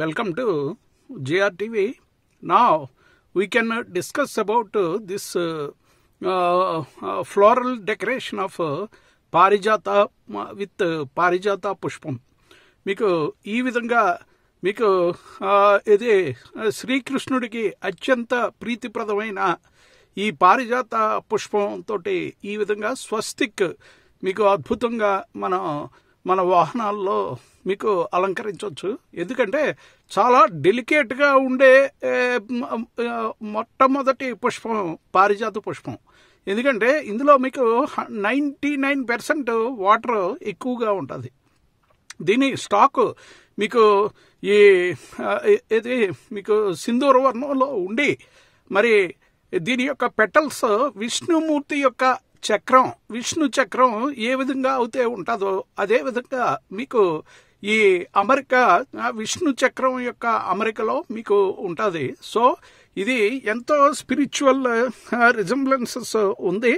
Welcome to GR Now నా we can discuss about this floral decoration of పారిజాత with పారిజాత పుష్పం మీకు ఈ విధంగా మీకు ఇది శ్రీకృష్ణుడికి అత్యంత ప్రీతిప్రదమైన ఈ పారిజాత పుష్పంతో ఈ విధంగా స్వస్తిక్ మీకు అద్భుతంగా మనం మన వాహనాల్లో మీకు అలంకరించవచ్చు ఎందుకంటే చాలా డెలికేట్గా ఉండే మొట్టమొదటి పుష్పం పారిజాత పుష్పం ఎందుకంటే ఇందులో మీకు నైంటీ నైన్ పర్సెంట్ వాటర్ ఎక్కువగా ఉంటుంది దీని స్టాక్ మీకు ఈ ఇది మీకు సింధూర వర్ణంలో ఉండి మరి దీని యొక్క పెటల్స్ విష్ణుమూర్తి యొక్క చక్రం విష్ణు చక్రం ఏ విధంగా అవుతే ఉంటుందో అదే విధంగా మీకు ఈ అమరిక విష్ణు చక్రం యొక్క అమరికలో మీకు ఉంటుంది సో ఇది ఎంతో స్పిరిచువల్ రిజంబ్లెన్సెస్ ఉంది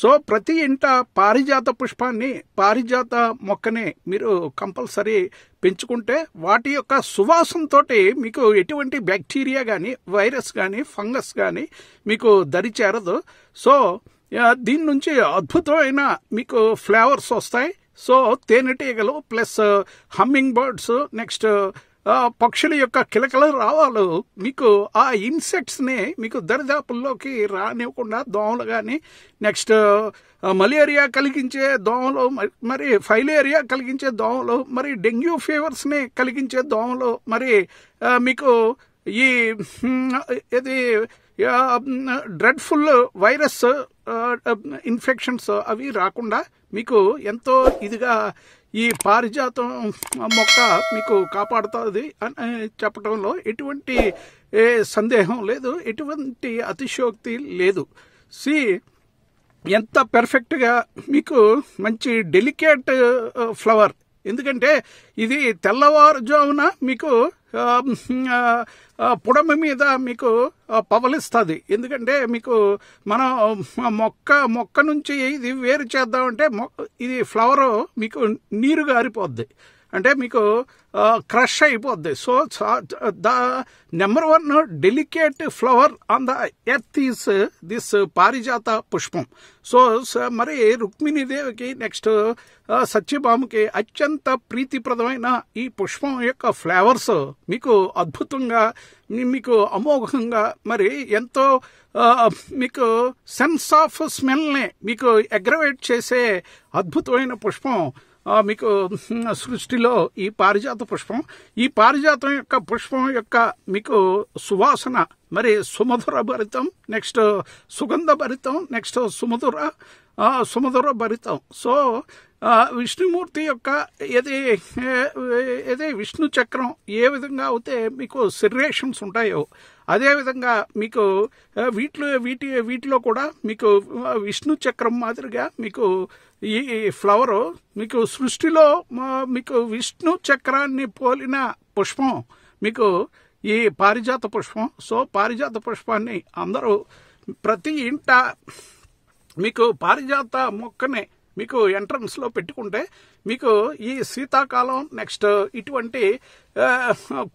సో ప్రతి ఇంట పారిజాత పుష్పాన్ని పారిజాత మొక్కని మీరు కంపల్సరీ పెంచుకుంటే వాటి యొక్క సువాసంతో మీకు ఎటువంటి బ్యాక్టీరియా కానీ వైరస్ కానీ ఫంగస్ కానీ మీకు దరిచేరదు సో దీని నుంచి అద్భుతమైన మీకు ఫ్లేవర్స్ వస్తాయి సో తేనెటీగలు ప్లస్ హమ్మింగ్ బర్డ్స్ నెక్స్ట్ పక్షుల యొక్క కిలకల రావాలు మీకు ఆ ఇన్సెక్ట్స్ని మీకు దరిదాపుల్లోకి రానివ్వకుండా దోమలు కానీ నెక్స్ట్ మలేరియా కలిగించే దోమలు మరి ఫైలేరియా కలిగించే దోమలు మరి డెంగ్యూ ఫీవర్స్ని కలిగించే దోమలు మరి మీకు ఈ ఇది డ్రెడ్ఫుల్ వైరస్ ఇన్ఫెక్షన్స్ అవి రాకుండా మీకు ఎంతో ఇదిగా ఈ పారిజాతం మొక్క మీకు కాపాడుతుంది అని చెప్పడంలో ఎటువంటి సందేహం లేదు ఎటువంటి అతిశయోక్తి లేదు సి ఎంత పెర్ఫెక్ట్గా మీకు మంచి డెలికేట్ ఫ్లవర్ ఎందుకంటే ఇది తెల్లవారుజామున మీకు పొడమ మీద మీకు పవలిస్తుంది ఎందుకంటే మీకు మనం మొక్క మొక్క నుంచి ఇది వేరు చేద్దామంటే మొక్క ఇది ఫ్లవరు మీకు నీరుగా ఆరిపోద్ది అంటే మీకు క్రష్ అయిపోద్ది so the number one delicate flower on the earth is this పారిజాత పుష్పం సో మరి రుక్మిణీదేవికి నెక్స్ట్ సత్యభామకి అత్యంత ప్రీతిప్రదమైన ఈ పుష్పం యొక్క ఫ్లేవర్స్ మీకు అద్భుతంగా మీకు అమోఘంగా మరి ఎంతో మీకు సెన్స్ ఆఫ్ స్మెల్ని మీకు అగ్రవేట్ చేసే అద్భుతమైన పుష్పం మీకు సృష్టిలో ఈ పారిజాత పుష్పం ఈ పారిజాతం యొక్క పుష్పం యొక్క మీకు సువాసన మరి సుమధుర భరితం నెక్స్ట్ సుగంధ భరితం నెక్స్ట్ సుమధుర సుమధుర భరితం సో విష్ణుమూర్తి యొక్క ఏది ఏది విష్ణు చక్రం ఏ విధంగా అయితే మీకు సిరేషన్స్ ఉంటాయో అదేవిధంగా మీకు వీటిలో వీటి వీటిలో కూడా మీకు విష్ణు చక్రం మాదిరిగా మీకు ఈ ఫ్లవరు మీకు సృష్టిలో మీకు విష్ణు చక్రాన్ని పోలిన పుష్పం మీకు ఈ పారిజాత పుష్పం సో పారిజాత పుష్పాన్ని అందరూ ప్రతి ఇంట మీకు పారిజాత మొక్కని మీకు ఎంట్రన్స్లో పెట్టుకుంటే మీకు ఈ శీతాకాలం నెక్స్ట్ ఇటువంటి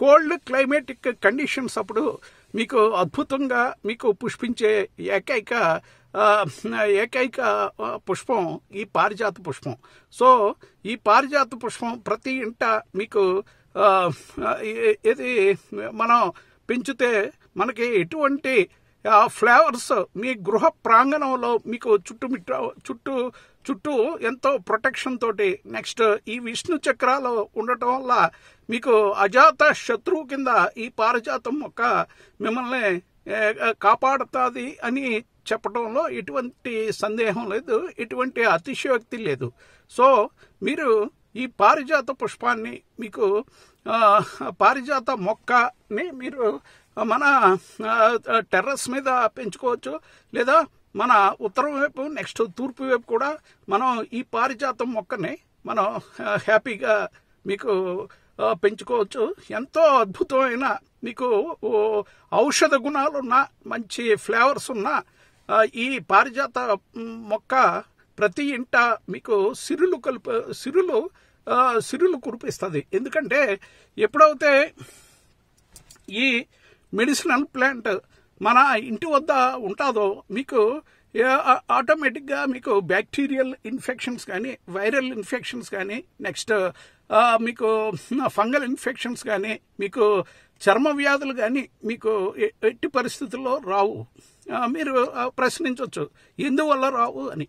కోల్డ్ క్లైమేటిక్ కండిషన్స్ అప్పుడు మీకు అద్భుతంగా మీకు పుష్పించే ఏకైక ఏకైక పుష్పం ఈ పారిజాత పుష్పం సో ఈ పారిజాత పుష్పం ప్రతి ఇంట మీకు ఇది మనం పెంచితే మనకి ఎటువంటి ఫ్లేవర్స్ మీ గృహ ప్రాంగణంలో మీకు చుట్టుమిట్ట చుట్టూ చుట్టూ ఎంతో ప్రొటెక్షన్ తోటి నెక్స్ట్ ఈ విష్ణు చక్రాలు ఉండటం వల్ల మీకు అజాత శత్రువు కింద ఈ పారిజాతం మొక్క మిమ్మల్ని కాపాడుతుంది అని చెప్పడంలో ఎటువంటి సందేహం లేదు ఎటువంటి అతిశయోక్తి లేదు సో మీరు ఈ పారిజాత పుష్పాన్ని మీకు పారిజాత మొక్కని మీరు మన టెర్రస్ మీద పెంచుకోవచ్చు లేదా మన ఉత్తరం వైపు నెక్స్ట్ తూర్పు వైపు కూడా మనం ఈ పారిజాతం మొక్కని మనం హ్యాపీగా మీకు పెంచుకోవచ్చు ఎంతో అద్భుతమైన మీకు ఔషధ గుణాలున్న మంచి ఫ్లేవర్స్ ఉన్న ఈ పారిజాత మొక్క ప్రతి ఇంట మీకు సిరులు కలుపు సిరులు సిరులు కురిపిస్తుంది ఎందుకంటే ఎప్పుడైతే ఈ మెడిసినల్ ప్లాంట్ మన ఇంటి వద్ద ఉంటుందో మీకు ఆటోమేటిక్గా మీకు బ్యాక్టీరియల్ ఇన్ఫెక్షన్స్ కానీ వైరల్ ఇన్ఫెక్షన్స్ కానీ నెక్స్ట్ మీకు ఫంగల్ ఇన్ఫెక్షన్స్ కానీ మీకు చర్మ వ్యాధులు కానీ మీకు ఎట్టి పరిస్థితుల్లో రావు మీరు ప్రశ్నించవచ్చు ఎందువల్ల రావు అని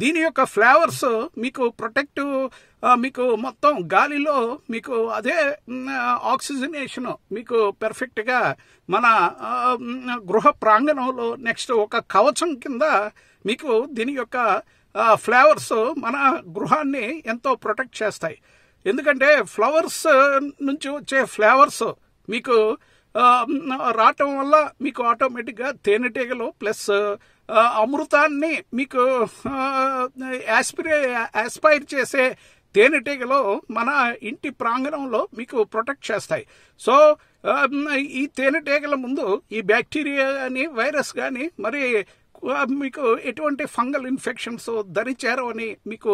దీని యొక్క ఫ్లేవర్స్ మీకు ప్రొటెక్టివ్ మీకు మొత్తం గాలిలో మీకు అదే ఆక్సిజనేషన్ మీకు పెర్ఫెక్ట్గా మన గృహ ప్రాంగణంలో నెక్స్ట్ ఒక కవచం కింద మీకు దీని యొక్క ఫ్లేవర్స్ మన గృహాన్ని ఎంతో ప్రొటెక్ట్ చేస్తాయి ఎందుకంటే ఫ్లవర్స్ నుంచి వచ్చే ఫ్లేవర్స్ మీకు రావటం వల్ల మీకు ఆటోమేటిక్గా తేనెటీగలు ప్లస్ అమృతాన్ని మీకు యాస్పిరే యాస్పైర్ చేసే తేనెటీగలు మన ఇంటి ప్రాంగణంలో మీకు ప్రొటెక్ట్ చేస్తాయి సో ఈ తేనెటీగల ముందు ఈ బ్యాక్టీరియా కానీ వైరస్ కానీ మరి మీకు ఎటువంటి ఫంగల్ ఇన్ఫెక్షన్స్ దరి చేరవని మీకు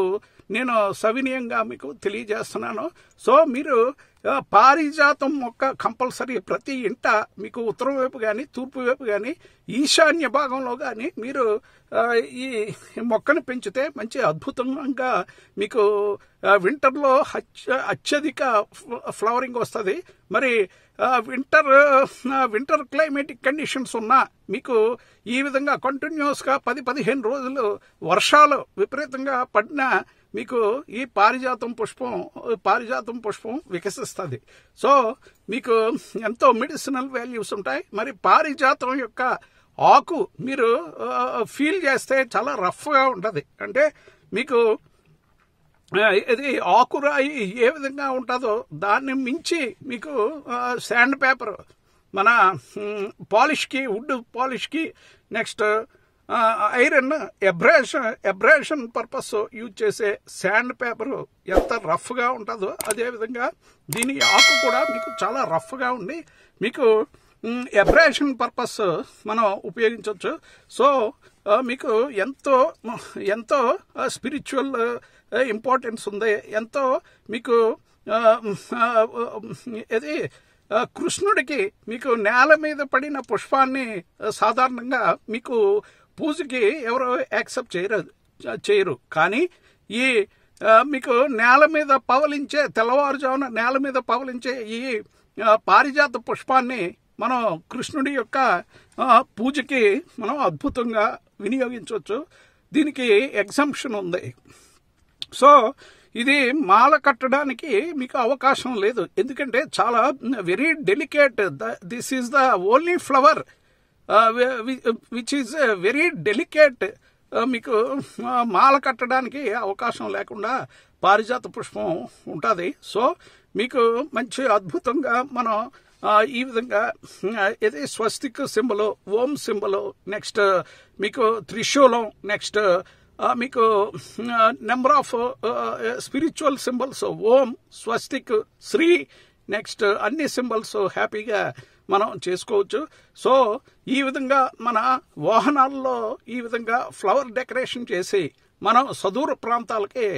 నేను సవినీయంగా మీకు తెలియజేస్తున్నాను సో మీరు పారిజాతం మొక్క కంపల్సరీ ప్రతి ఇంట మీకు ఉత్తరం వైపు కానీ తూర్పు వైపు కానీ ఈశాన్య భాగంలో కానీ మీరు ఈ మొక్కను పెంచితే మంచి అద్భుతంగా మీకు వింటర్లో అత్య అత్యధిక ఫ్లవరింగ్ వస్తుంది మరి వింటర్ వింటర్ క్లైమేటిక్ కండిషన్స్ ఉన్నా మీకు ఈ విధంగా కంటిన్యూస్గా పది పదిహేను రోజులు వర్షాలు విపరీతంగా పడినా మీకు ఈ పారిజాతం పుష్పం పారిజాతం పుష్పం వికసిస్తుంది సో మీకు ఎంతో మెడిసినల్ వాల్యూస్ ఉంటాయి మరి పారిజాతం యొక్క ఆకు మీరు ఫీల్ చేస్తే చాలా రఫ్గా ఉంటుంది అంటే మీకు ఇది ఆకురాయి ఏ విధంగా ఉంటుందో దాన్ని మించి మీకు శాండ్ పేపర్ మన పాలిష్కి వుడ్ పాలిష్కి next iron abrasion abrasion purpose use చేసే శాండ్ పేపర్ ఎంత రఫ్గా ఉంటుందో అదేవిధంగా దీని ఆకు కూడా మీకు చాలా రఫ్గా ఉండి మీకు ఎబ్రాషన్ పర్పస్ మనం ఉపయోగించవచ్చు సో మీకు ఎంతో ఎంతో స్పిరిచువల్ ఇంపార్టెన్స్ ఉంది ఎంతో మీకు ఇది కృష్ణుడికి మీకు నేల మీద పడిన పుష్పాన్ని సాధారణంగా మీకు పూజకి ఎవరు యాక్సెప్ట్ చేయరు చేయరు కానీ ఈ మీకు నేల మీద పవలించే తెల్లవారుజామున నేల మీద పవలించే ఈ పారిజాత పుష్పాన్ని మనం కృష్ణుడి యొక్క పూజకి మనం అద్భుతంగా వినియోగించవచ్చు దీనికి ఎగ్జంప్షన్ ఉంది సో ఇది మాల కట్టడానికి మీకు అవకాశం లేదు ఎందుకంటే చాలా very delicate this is the only flower which is very delicate మీకు మాల కట్టడానికి అవకాశం లేకుండా పారిజాత పుష్పం ఉంటుంది సో మీకు మంచి అద్భుతంగా మనం ఈ విధంగా ఇది స్వస్తిక్ సింబల్ ఓం సింబల్ నెక్స్ట్ మీకు త్రిశూలం నెక్స్ట్ మీకు నెంబర్ ఆఫ్ స్పిరిచువల్ సింబల్స్ ఓం స్వస్తిక్ శ్రీ నెక్స్ట్ అన్ని సింబల్స్ హ్యాపీగా మనం చేసుకోవచ్చు సో ఈ విధంగా మన వాహనాల్లో ఈ విధంగా ఫ్లవర్ డెకరేషన్ చేసి మనం సదూర ప్రాంతాలకి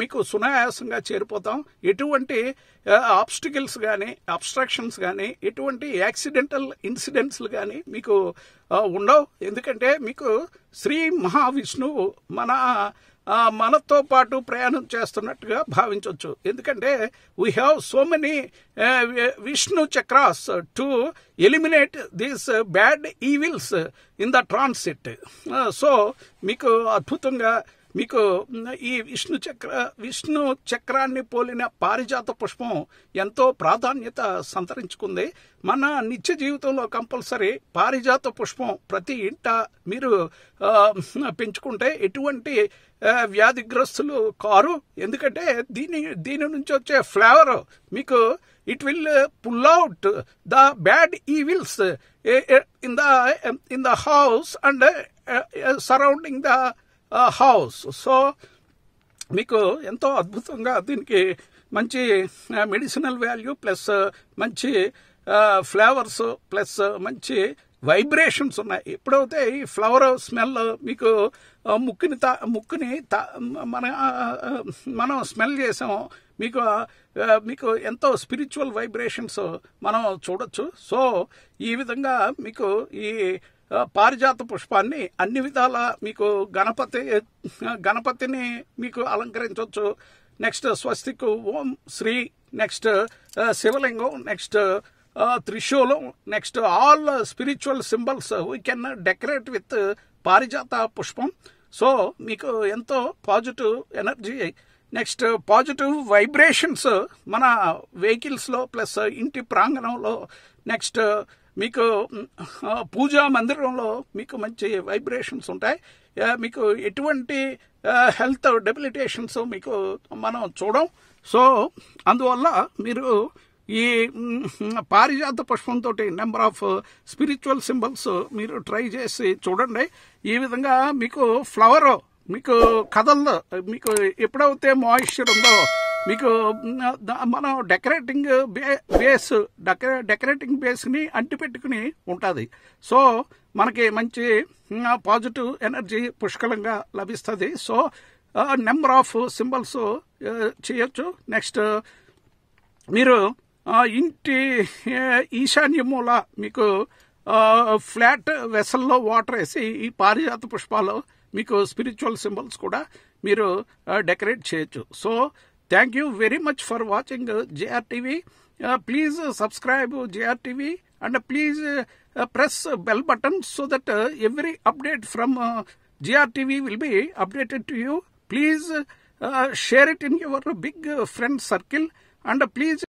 మీకు సునాయాసంగా చేరిపోతాం ఎటువంటి ఆబ్స్టికల్స్ కానీ అబ్స్ట్రాక్షన్స్ కానీ ఎటువంటి యాక్సిడెంటల్ ఇన్సిడెంట్స్లు కానీ మీకు ఉండవు ఎందుకంటే మీకు శ్రీ మహావిష్ణువు మన మనతో పాటు ప్రయాణం చేస్తున్నట్టుగా భావించవచ్చు ఎందుకంటే we have so many Vishnu chakras to eliminate these bad evils in the transit so మీకు అద్భుతంగా మీకు ఈ విష్ణు చక్ర విష్ణు చక్రాన్ని పోలిన పారిజాత పుష్పం ఎంతో ప్రాధాన్యత సంతరించుకుంది మన నిత్య జీవితంలో కంపల్సరీ పారిజాత పుష్పం ప్రతి ఇంట మీరు పెంచుకుంటే ఎటువంటి వ్యాధిగ్రస్తులు కారు ఎందుకంటే దీని దీని నుంచి వచ్చే ఫ్లేవర్ మీకు it will pull out the bad evils in the in the house and surrounding the house so మీకు ఎంతో అద్భుతంగా దీనికి మంచి మెడిసినల్ వాల్యూ ప్లస్ మంచి ఫ్లేవర్స్ ప్లస్ మంచి వైబ్రేషన్స్ ఉన్నాయి ఎప్పుడైతే ఈ ఫ్లవర్ స్మెల్ మీకు ముక్కుని తా ముక్కుని తా మన మనం స్మెల్ చేసాము మీకు మీకు ఎంతో స్పిరిచువల్ వైబ్రేషన్స్ మనం చూడొచ్చు సో ఈ విధంగా మీకు ఈ పారిజాత పుష్పాన్ని అన్ని విధాల మీకు గణపతి గణపతిని మీకు అలంకరించవచ్చు నెక్స్ట్ స్వస్తికు ఓం శ్రీ నెక్స్ట్ శివలింగం నెక్స్ట్ త్రిశూలం next all spiritual symbols we can decorate with పారిజాత పుష్పం సో మీకు ఎంతో positive energy next positive vibrations మన వెహికల్స్లో ప్లస్ ఇంటి ప్రాంగణంలో నెక్స్ట్ మీకు పూజా మందిరంలో మీకు మంచి వైబ్రేషన్స్ ఉంటాయి మీకు ఎటువంటి హెల్త్ డెబిలిటేషన్స్ మీకు మనం చూడం సో అందువల్ల మీరు ఈ పారిజాత పుష్పంతో నెంబర్ ఆఫ్ స్పిరిచువల్ సింబల్స్ మీరు ట్రై చేసి చూడండి ఈ విధంగా మీకు ఫ్లవర్ మీకు కథల్లో మీకు ఎప్పుడైతే మాయిశ్చర్ ఉందో మీకు మనం డెకరేటింగ్ బేస్ డెకరే డెకరేటింగ్ బేస్ని అంటిపెట్టుకుని ఉంటుంది సో మనకి మంచి పాజిటివ్ ఎనర్జీ పుష్కలంగా లభిస్తుంది సో నెంబర్ ఆఫ్ సింబల్స్ చేయొచ్చు నెక్స్ట్ మీరు ఇంటి ఈశాన్య మూల మీకు ఫ్లాట్ వెసల్లో వాటర్ వేసి ఈ పారిజాత పుష్పాలు మీకు స్పిరిచువల్ సింబల్స్ కూడా మీరు డెకరేట్ చేయొచ్చు so Thank you very much for watching uh, JRTV. Uh, please uh, subscribe JRTV and please press bell button so that every update from JRTV will be updated to you. Please uh, share it in your big friend circle and please